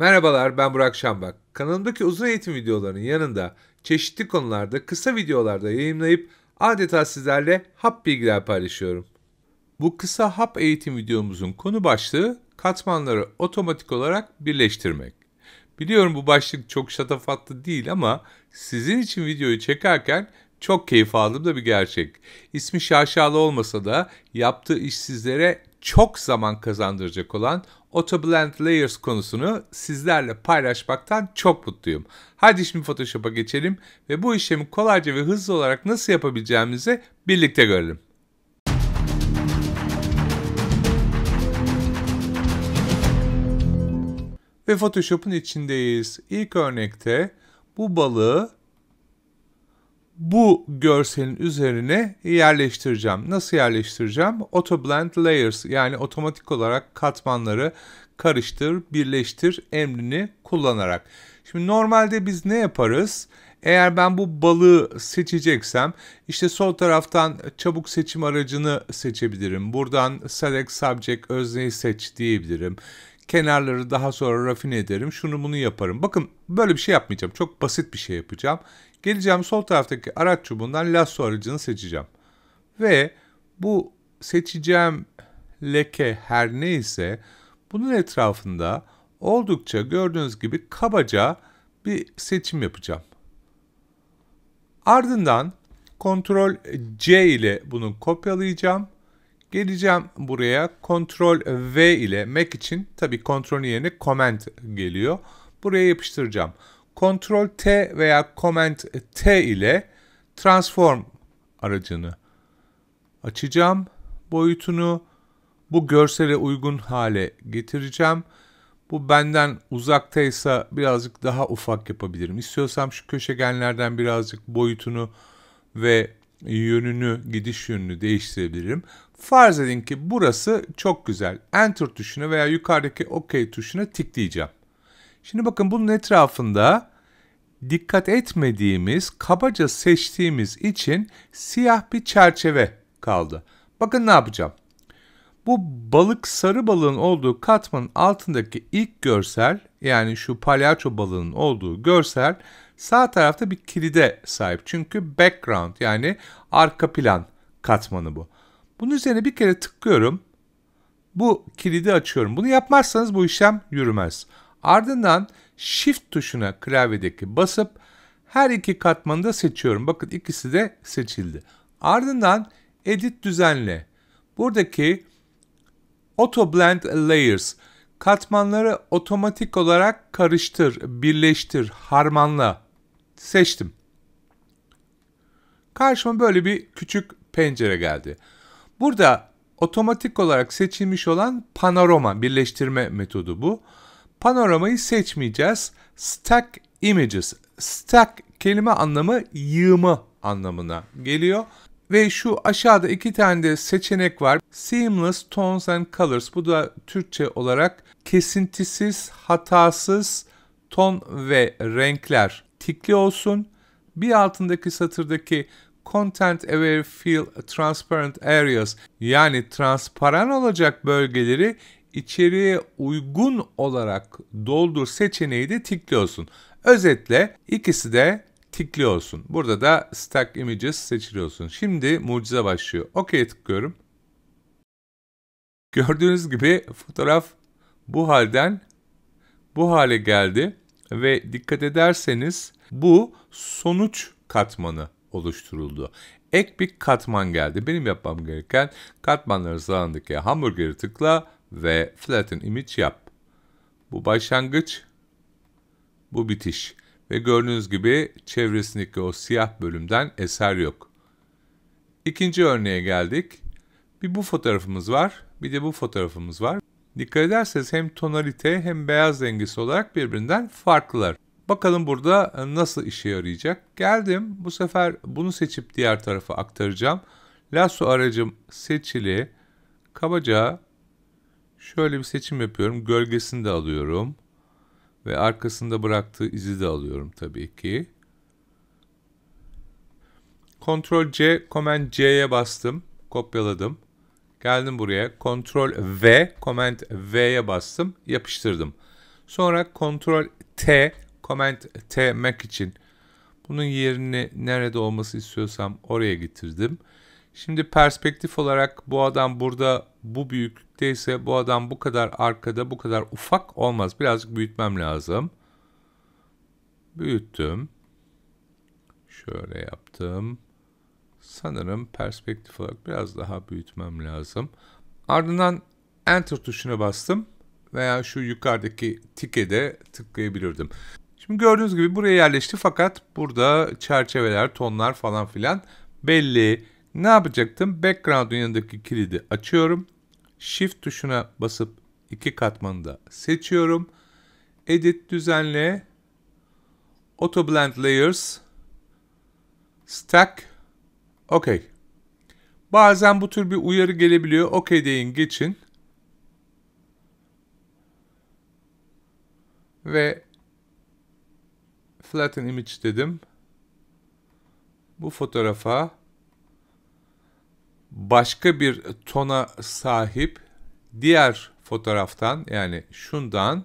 Merhabalar ben Burak Şambak. Kanalımdaki uzun eğitim videolarının yanında çeşitli konularda kısa videolarda yayınlayıp adeta sizlerle hap bilgiler paylaşıyorum. Bu kısa hap eğitim videomuzun konu başlığı katmanları otomatik olarak birleştirmek. Biliyorum bu başlık çok şatafatlı değil ama sizin için videoyu çekerken çok keyif aldığım da bir gerçek. İsmi şaşalı olmasa da yaptığı iş sizlere çok zaman kazandıracak olan AutoBlend Layers konusunu sizlerle paylaşmaktan çok mutluyum. Hadi şimdi Photoshop'a geçelim ve bu işlemi kolayca ve hızlı olarak nasıl yapabileceğimizi birlikte görelim. Ve Photoshop'un içindeyiz. İlk örnekte bu balığı bu görselin üzerine yerleştireceğim. Nasıl yerleştireceğim? Auto Blend Layers yani otomatik olarak katmanları karıştır, birleştir emrini kullanarak. Şimdi normalde biz ne yaparız? Eğer ben bu balığı seçeceksem işte sol taraftan çabuk seçim aracını seçebilirim. Buradan select subject özneyi seç diyebilirim. Kenarları daha sonra rafine ederim. Şunu bunu yaparım. Bakın böyle bir şey yapmayacağım. Çok basit bir şey yapacağım. Geleceğim sol taraftaki araç çubuğundan lasso aracını seçeceğim. Ve bu seçeceğim leke her neyse bunun etrafında oldukça gördüğünüz gibi kabaca bir seçim yapacağım. Ardından kontrol C ile bunu kopyalayacağım. Geleceğim buraya kontrol V ile Mac için tabi Ctrl yerine Command geliyor. Buraya yapıştıracağım. Ctrl T veya Command T ile transform aracını açacağım. Boyutunu bu görsele uygun hale getireceğim. Bu benden uzaktaysa birazcık daha ufak yapabilirim. İstiyorsam şu köşegenlerden birazcık boyutunu ve yönünü, gidiş yönünü değiştirebilirim. Farz edin ki burası çok güzel. Enter tuşuna veya yukarıdaki OK tuşuna tıklayacağım. Şimdi bakın bunun etrafında dikkat etmediğimiz, kabaca seçtiğimiz için siyah bir çerçeve kaldı. Bakın ne yapacağım. Bu balık sarı balığın olduğu katmanın altındaki ilk görsel yani şu palyaço balığının olduğu görsel sağ tarafta bir kilide sahip. Çünkü background yani arka plan katmanı bu. Bunun üzerine bir kere tıklıyorum. Bu kilidi açıyorum. Bunu yapmazsanız bu işlem yürümez. Ardından Shift tuşuna klavyedeki basıp her iki katmanı da seçiyorum. Bakın ikisi de seçildi. Ardından Edit düzenle. Buradaki Auto Blend Layers katmanları otomatik olarak karıştır, birleştir, harmanla. Seçtim. Karşıma böyle bir küçük pencere geldi. Burada otomatik olarak seçilmiş olan panorama birleştirme metodu bu panoramayı seçmeyeceğiz. Stack images. Stack kelime anlamı yığma anlamına geliyor. Ve şu aşağıda iki tane de seçenek var. Seamless Tones and Colors. Bu da Türkçe olarak kesintisiz, hatasız ton ve renkler tikli olsun. Bir altındaki satırdaki Content Aware Fill Transparent Areas yani transparan olacak bölgeleri içeriğe uygun olarak doldur seçeneği de tikli Özetle ikisi de tikli Burada da Stack Images seçiliyorsun. Şimdi mucize başlıyor. OK'ye tıklıyorum. Gördüğünüz gibi fotoğraf bu halden bu hale geldi ve dikkat ederseniz bu sonuç katmanı oluşturuldu. Ek bir katman geldi. Benim yapmam gereken katmanları sağındaki hamburgeri tıkla ve flatten image yap. Bu başlangıç, bu bitiş ve gördüğünüz gibi çevresindeki o siyah bölümden eser yok. İkinci örneğe geldik. Bir bu fotoğrafımız var, bir de bu fotoğrafımız var. Dikkat ederseniz hem tonalite hem beyaz dengesi olarak birbirinden farklılar. Bakalım burada e, nasıl işe yarayacak. Geldim bu sefer bunu seçip diğer tarafa aktaracağım. Lasso aracım seçili. Kabaca Şöyle bir seçim yapıyorum. Gölgesini de alıyorum. Ve arkasında bıraktığı izi de alıyorum tabii ki. Ctrl C, Command C'ye bastım. Kopyaladım. Geldim buraya. Ctrl V, Command V'ye bastım. Yapıştırdım. Sonra Ctrl T, Command T Mac için. Bunun yerini nerede olması istiyorsam oraya getirdim. Şimdi perspektif olarak bu adam burada bu büyüklükte ise bu adam bu kadar arkada bu kadar ufak olmaz. Birazcık büyütmem lazım. Büyüttüm. Şöyle yaptım. Sanırım perspektif olarak biraz daha büyütmem lazım. Ardından Enter tuşuna bastım veya şu yukarıdaki tike de tıklayabilirdim. Şimdi gördüğünüz gibi buraya yerleşti fakat burada çerçeveler, tonlar falan filan belli. Ne yapacaktım? Background yanındaki kilidi açıyorum. Shift tuşuna basıp iki katmanı da seçiyorum. Edit düzenle. Auto Blend Layers. Stack. OK. Bazen bu tür bir uyarı gelebiliyor. OK deyin geçin. Ve Flatten Image dedim. Bu fotoğrafa başka bir tona sahip diğer fotoğraftan yani şundan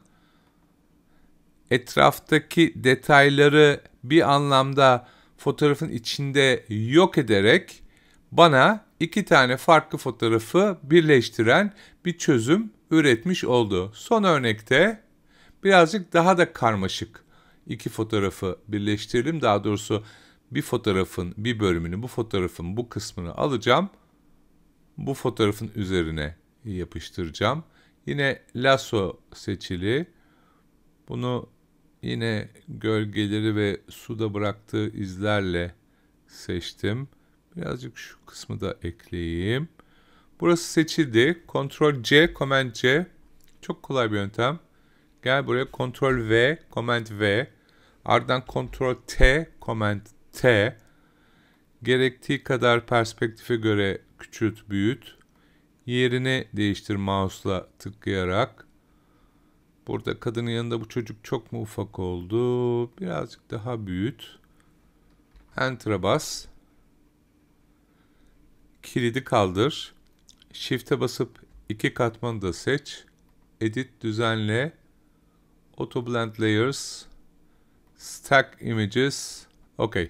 etraftaki detayları bir anlamda fotoğrafın içinde yok ederek bana iki tane farklı fotoğrafı birleştiren bir çözüm üretmiş oldu. Son örnekte birazcık daha da karmaşık iki fotoğrafı birleştirelim. Daha doğrusu bir fotoğrafın bir bölümünü, bu fotoğrafın bu kısmını alacağım bu fotoğrafın üzerine yapıştıracağım. Yine lasso seçili. Bunu yine gölgeleri ve suda bıraktığı izlerle seçtim. Birazcık şu kısmı da ekleyeyim. Burası seçildi. Ctrl C, Command C. Çok kolay bir yöntem. Gel buraya Ctrl V, Command V. Ardından Ctrl T, Command T. Gerektiği kadar perspektife göre küçült büyüt. Yerini değiştir mouse'la tıklayarak. Burada kadının yanında bu çocuk çok mu ufak oldu? Birazcık daha büyüt. Enter'a bas. Kilidi kaldır. Shift'e basıp iki katmanı da seç. Edit düzenle. Auto Blend Layers. Stack Images. Okay.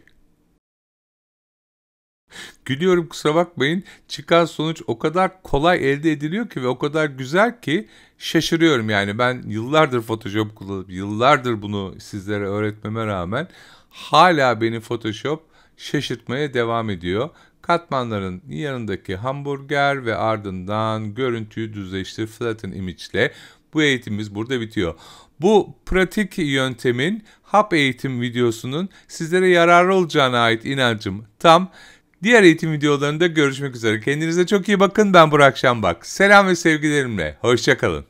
Gülüyorum kusura bakmayın. Çıkan sonuç o kadar kolay elde ediliyor ki ve o kadar güzel ki şaşırıyorum yani. Ben yıllardır Photoshop kullanıp yıllardır bunu sizlere öğretmeme rağmen hala beni Photoshop şaşırtmaya devam ediyor. Katmanların yanındaki hamburger ve ardından görüntüyü düzleştir flatten image ile bu eğitimimiz burada bitiyor. Bu pratik yöntemin hap eğitim videosunun sizlere yararlı olacağına ait inancım tam. Diğer eğitim videolarında görüşmek üzere. Kendinize çok iyi bakın. Ben Burak Şambak. Selam ve sevgilerimle. Hoşçakalın.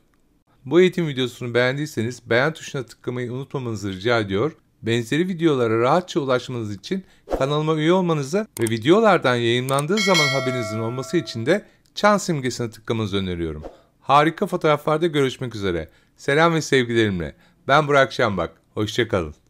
Bu eğitim videosunu beğendiyseniz beğen tuşuna tıklamayı unutmamanızı rica ediyor. Benzeri videolara rahatça ulaşmanız için kanalıma üye olmanızı ve videolardan yayınlandığı zaman haberinizin olması için de çan simgesine tıklamanızı öneriyorum. Harika fotoğraflarda görüşmek üzere. Selam ve sevgilerimle. Ben Burak Şambak. Hoşçakalın.